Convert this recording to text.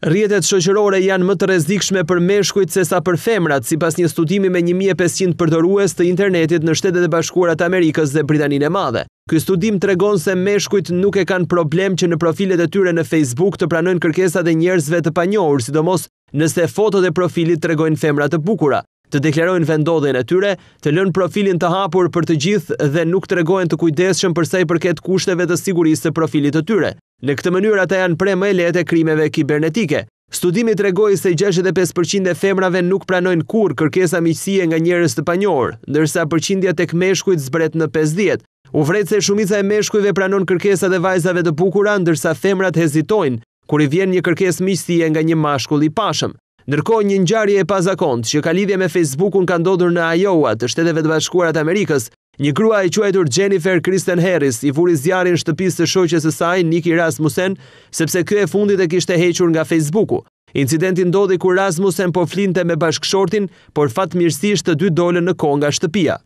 Rjetet shëqërore janë më të rezikshme për meshkujt se sa për femrat, si pas një studimi me 1500 përdorues të internetit në shtetet e bashkurat Amerikës dhe Britaninë e madhe. Ky studim të regon se meshkujt nuk e kanë problem që në profilet e tyre në Facebook të pranojnë kërkesa dhe njerëzve të panjohur, sidomos nëse fotot e profilit të regojnë femrat të bukura të deklerojnë vendodhen e tyre, të lënë profilin të hapur për të gjithë dhe nuk të regojnë të kujdeshëm përsej përket kushteve të sigurisë të profilit të tyre. Në këtë mënyrë ata janë pre më e lehtë e krimeve kibernetike. Studimi tregoi se 65% e femrave nuk pranojnë kur kërkesa miqësie nga njerëz të panjorë, ndërsa përqindja tek meshkujt zbret në 50. U vrejt se shumica e meshkujve pranon kërkesat e vajzave të bukura, ndërsa femrat hezitojnë kur i vjen një kërkesë miqësie nga një mashkull i pashëm. Ndërkohë, një ngjarje e pazakontë që ka lidhje me Facebook-un ka ndodhur në Iowa, të Shteteve të Bashkuara të Amerikës, Një grua e quajtur Jennifer Kristen Harris i furi zjarin shtëpisë të shoqes së saj Nikki Rasmussen, sepse kjo e fundit e kishte hequr nga Facebooku. Incidenti ndodhi kur Rasmussen po flinte me bashkëshortin, por fatmirësisht të dy dolën në kohë nga shtëpia.